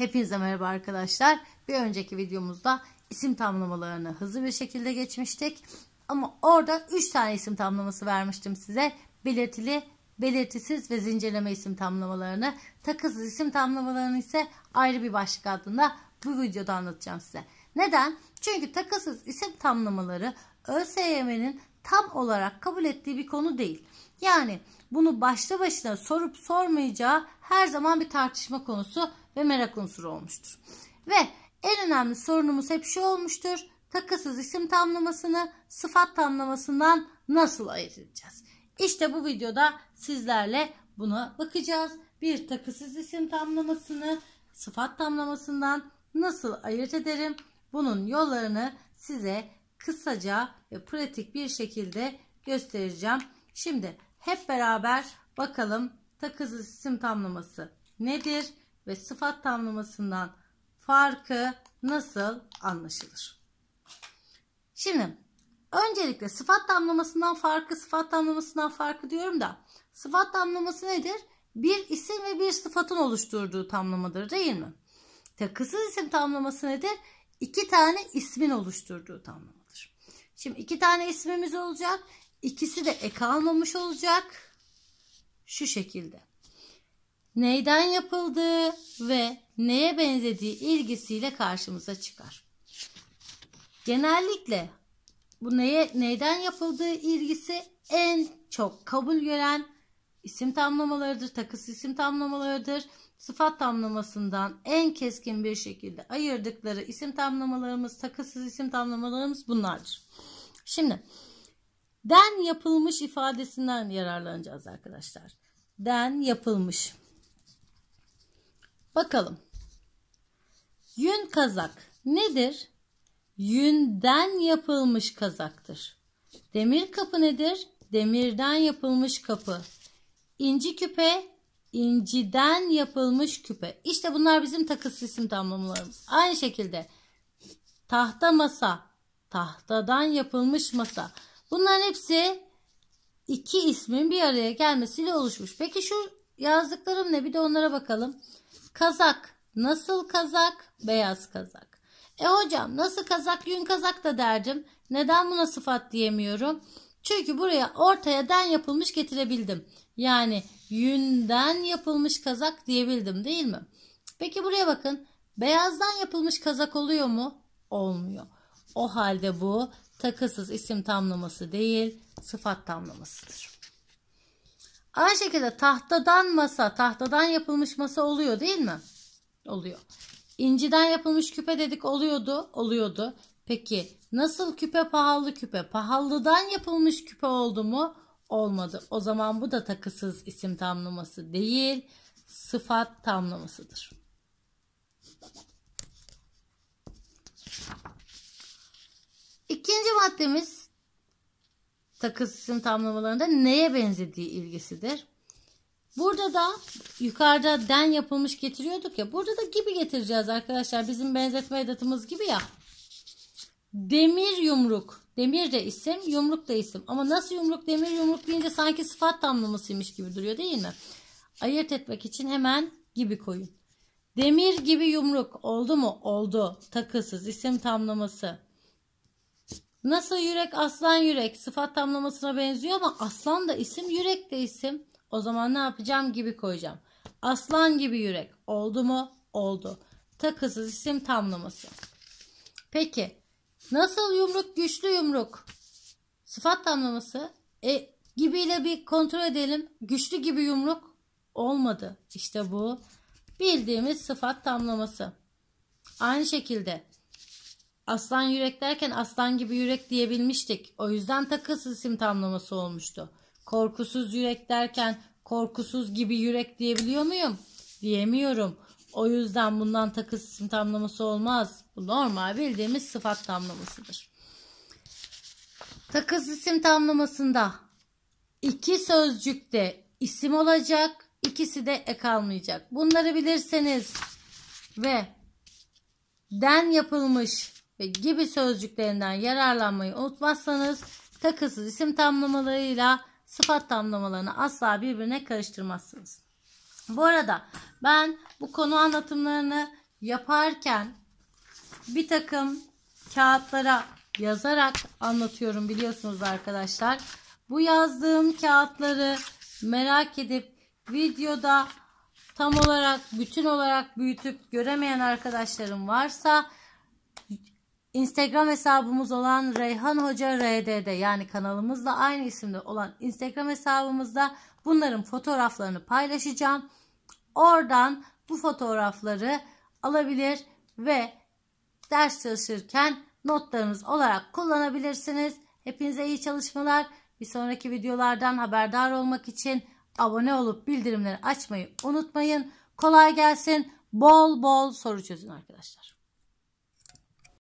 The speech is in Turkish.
Hepinize merhaba arkadaşlar. Bir önceki videomuzda isim tamlamalarını hızlı bir şekilde geçmiştik. Ama orada 3 tane isim tamlaması vermiştim size. Belirtili, belirtisiz ve zincirleme isim tamlamalarını. Takısız isim tamlamalarını ise ayrı bir başlık adında bu videoda anlatacağım size. Neden? Çünkü takısız isim tamlamaları ÖSYM'nin tam olarak kabul ettiği bir konu değil. Yani bunu başlı başına sorup sormayacağı her zaman bir tartışma konusu ve merak unsuru olmuştur. Ve en önemli sorunumuz hep şu olmuştur. Takısız isim tamlamasını sıfat tamlamasından nasıl ayırt edeceğiz? İşte bu videoda sizlerle buna bakacağız. Bir takısız isim tamlamasını sıfat tamlamasından nasıl ayırt ederim? Bunun yollarını size kısaca ve pratik bir şekilde göstereceğim. Şimdi hep beraber bakalım takısız isim tamlaması nedir? ve sıfat tamlamasından farkı nasıl anlaşılır? Şimdi öncelikle sıfat tamlamasından farkı, sıfat tamlamasından farkı diyorum da sıfat tamlaması nedir? Bir isim ve bir sıfatın oluşturduğu tamlamadır değil mi? Takısız isim tamlaması nedir? İki tane ismin oluşturduğu tamlamadır. Şimdi iki tane ismimiz olacak. İkisi de ek almamış olacak. Şu şekilde neyden yapıldığı ve neye benzediği ilgisiyle karşımıza çıkar. Genellikle bu neye neyden yapıldığı ilgisi en çok kabul gören isim tamlamalarıdır, takıs isim tamlamalarıdır. Sıfat tamlamasından en keskin bir şekilde ayırdıkları isim tamlamalarımız, takısız isim tamlamalarımız bunlardır. Şimdi den yapılmış ifadesinden yararlanacağız arkadaşlar. Den yapılmış. Bakalım. Yün kazak nedir? Yünden yapılmış kazaktır. Demir kapı nedir? Demirden yapılmış kapı. İnci küpe inciden yapılmış küpe. İşte bunlar bizim takı sistem tamlamalarımız. Aynı şekilde tahta masa, tahtadan yapılmış masa. Bunların hepsi iki ismin bir araya gelmesiyle oluşmuş. Peki şu yazdıklarım ne? Bir de onlara bakalım. Kazak. Nasıl kazak? Beyaz kazak. E hocam nasıl kazak yün kazak da derdim. Neden buna sıfat diyemiyorum? Çünkü buraya ortaya den yapılmış getirebildim. Yani yünden yapılmış kazak diyebildim değil mi? Peki buraya bakın. Beyazdan yapılmış kazak oluyor mu? Olmuyor. O halde bu takısız isim tamlaması değil, sıfat tamlamasıdır. Aynı şekilde tahtadan masa, tahtadan yapılmış masa oluyor değil mi? Oluyor. İnciden yapılmış küpe dedik oluyordu, oluyordu. Peki nasıl küpe pahalı küpe? Pahalıdan yapılmış küpe oldu mu? Olmadı. O zaman bu da takısız isim tamlaması değil, sıfat tamlamasıdır. İkinci maddemiz takısın tamlamalarında neye benzediği ilgisidir. Burada da yukarıda den yapılmış getiriyorduk ya. Burada da gibi getireceğiz arkadaşlar. Bizim benzetme edatımız gibi ya. Demir yumruk. Demir de isim, yumruk da isim. Ama nasıl yumruk, demir yumruk deyince sanki sıfat tamlamasıymış gibi duruyor değil mi? Ayırt etmek için hemen gibi koyun. Demir gibi yumruk oldu mu? Oldu. Takısız isim tamlaması. Nasıl yürek aslan yürek sıfat tamlamasına benziyor ama aslan da isim yürek de isim. O zaman ne yapacağım gibi koyacağım. Aslan gibi yürek oldu mu? Oldu. Takısız isim tamlaması. Peki nasıl yumruk güçlü yumruk? Sıfat tamlaması. E, gibiyle bir kontrol edelim. Güçlü gibi yumruk olmadı. İşte bu bildiğimiz sıfat tamlaması. Aynı şekilde Aslan yürek derken aslan gibi yürek diyebilmiştik. O yüzden takıs isim tamlaması olmuştu. Korkusuz yürek derken korkusuz gibi yürek diyebiliyor muyum? Diyemiyorum. O yüzden bundan takıs isim tamlaması olmaz. Bu normal bildiğimiz sıfat tamlamasıdır. Takıs isim tamlamasında iki sözcük de isim olacak, ikisi de ek almayacak. Bunları bilirseniz ve den yapılmış gibi sözcüklerinden yararlanmayı unutmazsanız takılsız isim tamlamalarıyla sıfat tamlamalarını asla birbirine karıştırmazsınız. Bu arada ben bu konu anlatımlarını yaparken bir takım kağıtlara yazarak anlatıyorum biliyorsunuz arkadaşlar. Bu yazdığım kağıtları merak edip videoda tam olarak bütün olarak büyütüp göremeyen arkadaşlarım varsa Instagram hesabımız olan Reyhan Hoca RDD yani kanalımızla aynı isimde olan Instagram hesabımızda bunların fotoğraflarını paylaşacağım. Oradan bu fotoğrafları alabilir ve ders çalışırken notlarınız olarak kullanabilirsiniz. Hepinize iyi çalışmalar. Bir sonraki videolardan haberdar olmak için abone olup bildirimleri açmayı unutmayın. Kolay gelsin. Bol bol soru çözün arkadaşlar.